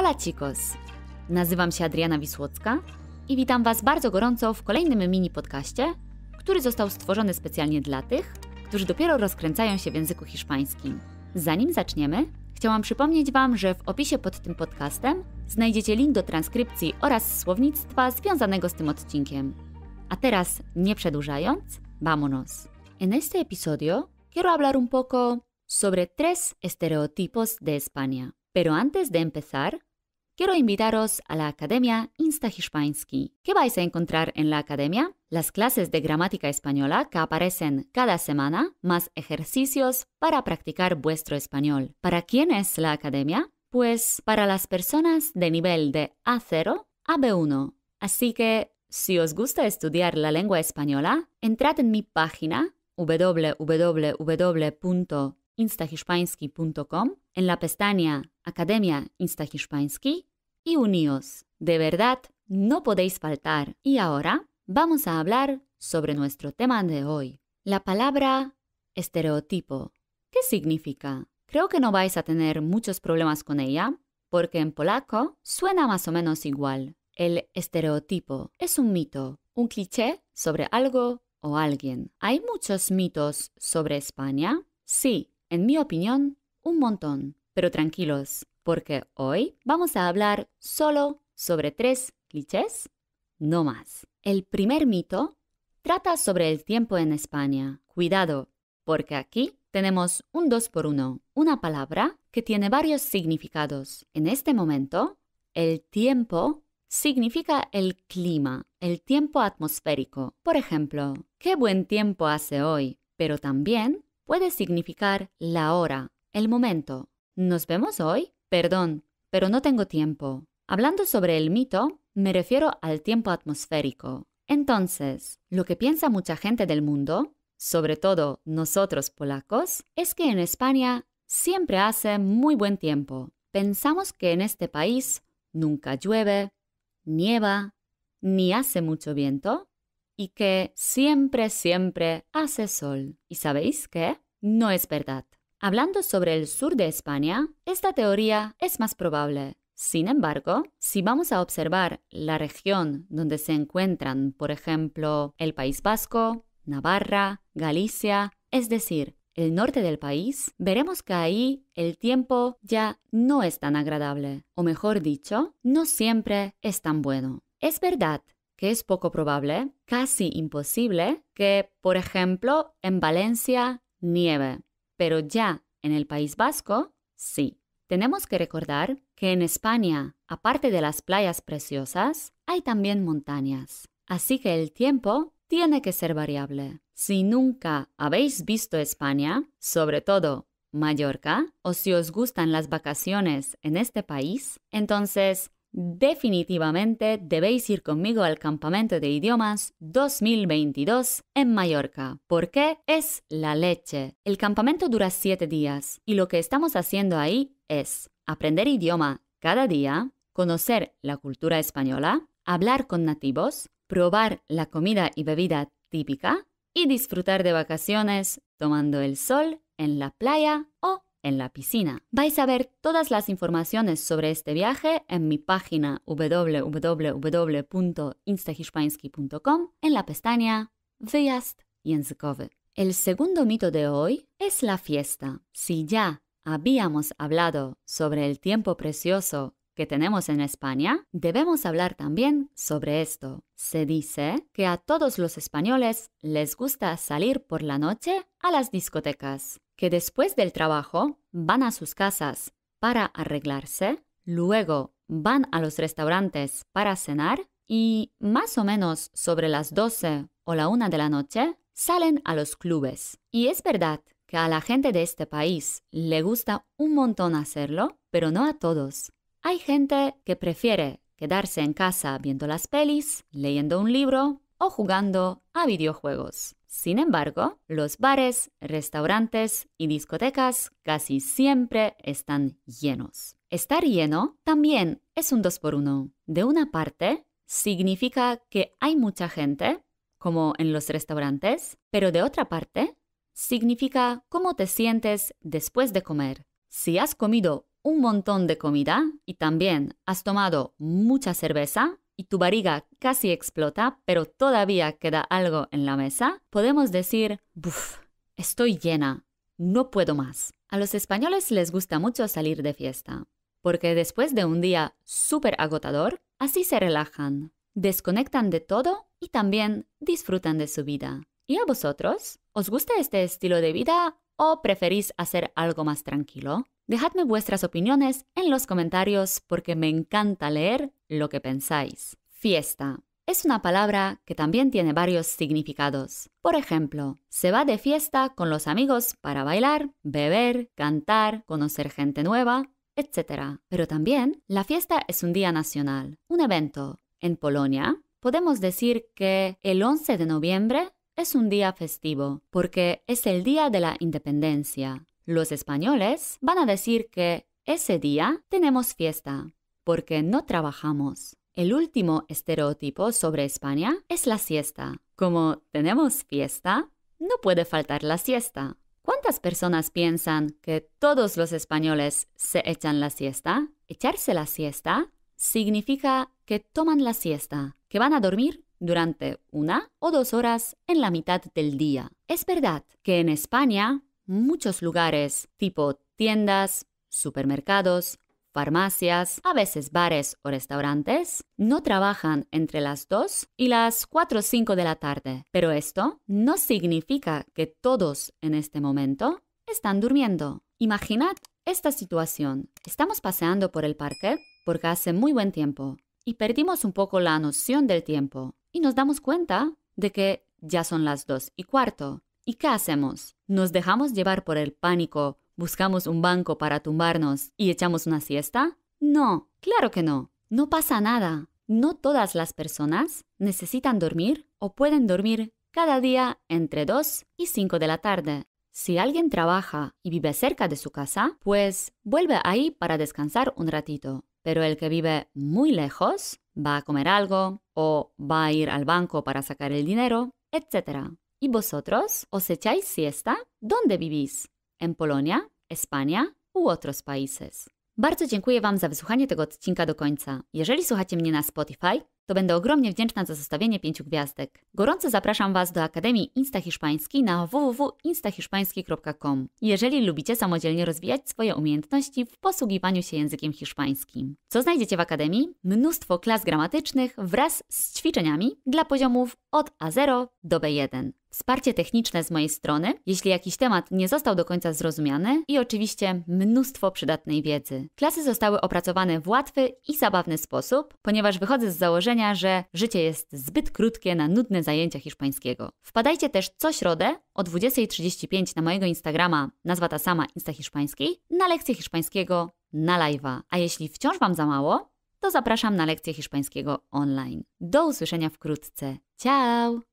Hola chicos! Nazywam się Adriana Wisłocka i witam Was bardzo gorąco w kolejnym mini podcaście, który został stworzony specjalnie dla tych, którzy dopiero rozkręcają się w języku hiszpańskim. Zanim zaczniemy, chciałam przypomnieć Wam, że w opisie pod tym podcastem znajdziecie link do transkrypcji oraz słownictwa związanego z tym odcinkiem. A teraz, nie przedłużając, vámonos. En este episodio quiero hablar un poco sobre tres estereotipos de España. Pero antes de empezar, quiero invitaros a la Academia Insta ¿Qué vais a encontrar en la Academia? Las clases de gramática española que aparecen cada semana, más ejercicios para practicar vuestro español. ¿Para quién es la Academia? Pues para las personas de nivel de A0 a B1. Así que, si os gusta estudiar la lengua española, entrad en mi página www.instahispanski.com, en la pestaña Academia InstaHispanski, y uníos. De verdad, no podéis faltar. Y ahora vamos a hablar sobre nuestro tema de hoy. La palabra estereotipo. ¿Qué significa? Creo que no vais a tener muchos problemas con ella, porque en polaco suena más o menos igual. El estereotipo es un mito, un cliché sobre algo o alguien. ¿Hay muchos mitos sobre España? Sí, en mi opinión, un montón. Pero tranquilos, porque hoy vamos a hablar solo sobre tres clichés, no más. El primer mito trata sobre el tiempo en España. Cuidado, porque aquí tenemos un dos por uno, una palabra que tiene varios significados. En este momento, el tiempo significa el clima, el tiempo atmosférico. Por ejemplo, qué buen tiempo hace hoy, pero también puede significar la hora, el momento. ¿Nos vemos hoy? Perdón, pero no tengo tiempo. Hablando sobre el mito, me refiero al tiempo atmosférico. Entonces, lo que piensa mucha gente del mundo, sobre todo nosotros polacos, es que en España siempre hace muy buen tiempo. Pensamos que en este país nunca llueve, nieva, ni hace mucho viento y que siempre, siempre hace sol. ¿Y sabéis qué? No es verdad. Hablando sobre el sur de España, esta teoría es más probable. Sin embargo, si vamos a observar la región donde se encuentran, por ejemplo, el País Vasco, Navarra, Galicia, es decir, el norte del país, veremos que ahí el tiempo ya no es tan agradable, o mejor dicho, no siempre es tan bueno. Es verdad que es poco probable, casi imposible, que, por ejemplo, en Valencia nieve pero ya en el País Vasco, sí. Tenemos que recordar que en España, aparte de las playas preciosas, hay también montañas. Así que el tiempo tiene que ser variable. Si nunca habéis visto España, sobre todo Mallorca, o si os gustan las vacaciones en este país, entonces Definitivamente debéis ir conmigo al campamento de idiomas 2022 en Mallorca, porque es la leche. El campamento dura siete días y lo que estamos haciendo ahí es aprender idioma cada día, conocer la cultura española, hablar con nativos, probar la comida y bebida típica y disfrutar de vacaciones tomando el sol en la playa o en la piscina. Vais a ver todas las informaciones sobre este viaje en mi página www.instahispański.com en la pestaña Wyjazd językowy. El segundo mito de hoy es la fiesta. Si ya habíamos hablado sobre el tiempo precioso que tenemos en España, debemos hablar también sobre esto. Se dice que a todos los españoles les gusta salir por la noche a las discotecas que después del trabajo van a sus casas para arreglarse, luego van a los restaurantes para cenar y más o menos sobre las 12 o la 1 de la noche salen a los clubes. Y es verdad que a la gente de este país le gusta un montón hacerlo, pero no a todos. Hay gente que prefiere quedarse en casa viendo las pelis, leyendo un libro o jugando a videojuegos. Sin embargo, los bares, restaurantes y discotecas casi siempre están llenos. Estar lleno también es un dos por uno. De una parte, significa que hay mucha gente, como en los restaurantes, pero de otra parte, significa cómo te sientes después de comer. Si has comido un montón de comida y también has tomado mucha cerveza, y tu barriga casi explota, pero todavía queda algo en la mesa, podemos decir, buf, estoy llena, no puedo más. A los españoles les gusta mucho salir de fiesta, porque después de un día súper agotador, así se relajan, desconectan de todo y también disfrutan de su vida. ¿Y a vosotros? ¿Os gusta este estilo de vida o preferís hacer algo más tranquilo? Dejadme vuestras opiniones en los comentarios porque me encanta leer lo que pensáis. Fiesta. Es una palabra que también tiene varios significados. Por ejemplo, se va de fiesta con los amigos para bailar, beber, cantar, conocer gente nueva, etc. Pero también la fiesta es un día nacional, un evento. En Polonia, podemos decir que el 11 de noviembre es un día festivo, porque es el día de la independencia. Los españoles van a decir que ese día tenemos fiesta porque no trabajamos. El último estereotipo sobre España es la siesta. Como tenemos fiesta, no puede faltar la siesta. ¿Cuántas personas piensan que todos los españoles se echan la siesta? Echarse la siesta significa que toman la siesta, que van a dormir durante una o dos horas en la mitad del día. Es verdad que en España muchos lugares tipo tiendas, supermercados, farmacias, a veces bares o restaurantes, no trabajan entre las 2 y las 4 o 5 de la tarde. Pero esto no significa que todos en este momento están durmiendo. Imaginad esta situación. Estamos paseando por el parque porque hace muy buen tiempo y perdimos un poco la noción del tiempo y nos damos cuenta de que ya son las 2 y cuarto. ¿Y qué hacemos? ¿Nos dejamos llevar por el pánico ¿Buscamos un banco para tumbarnos y echamos una siesta? No, claro que no. No pasa nada. No todas las personas necesitan dormir o pueden dormir cada día entre 2 y 5 de la tarde. Si alguien trabaja y vive cerca de su casa, pues vuelve ahí para descansar un ratito. Pero el que vive muy lejos va a comer algo o va a ir al banco para sacar el dinero, etc. ¿Y vosotros os echáis siesta? ¿Dónde vivís? en Polonia, Espania u otros países. Bardzo dziękuję Wam za wysłuchanie tego odcinka do końca. Jeżeli słuchacie mnie na Spotify, to będę ogromnie wdzięczna za zostawienie pięciu gwiazdek. Gorąco zapraszam Was do Akademii Insta Hiszpański na www.instahiszpański.com, jeżeli lubicie samodzielnie rozwijać swoje umiejętności w posługiwaniu się językiem hiszpańskim. Co znajdziecie w Akademii? Mnóstwo klas gramatycznych wraz z ćwiczeniami dla poziomów od A0 do B1. Wsparcie techniczne z mojej strony, jeśli jakiś temat nie został do końca zrozumiany i oczywiście mnóstwo przydatnej wiedzy. Klasy zostały opracowane w łatwy i zabawny sposób, ponieważ wychodzę z założenia, przekonania, że życie jest zbyt krótkie na nudne zajęcia hiszpańskiego. Wpadajcie też co środę o 20.35 na mojego Instagrama, nazwa ta sama Insta Hiszpańskiej, na lekcję hiszpańskiego na live'a. A jeśli wciąż Wam za mało, to zapraszam na lekcję hiszpańskiego online. Do usłyszenia wkrótce. Ciao!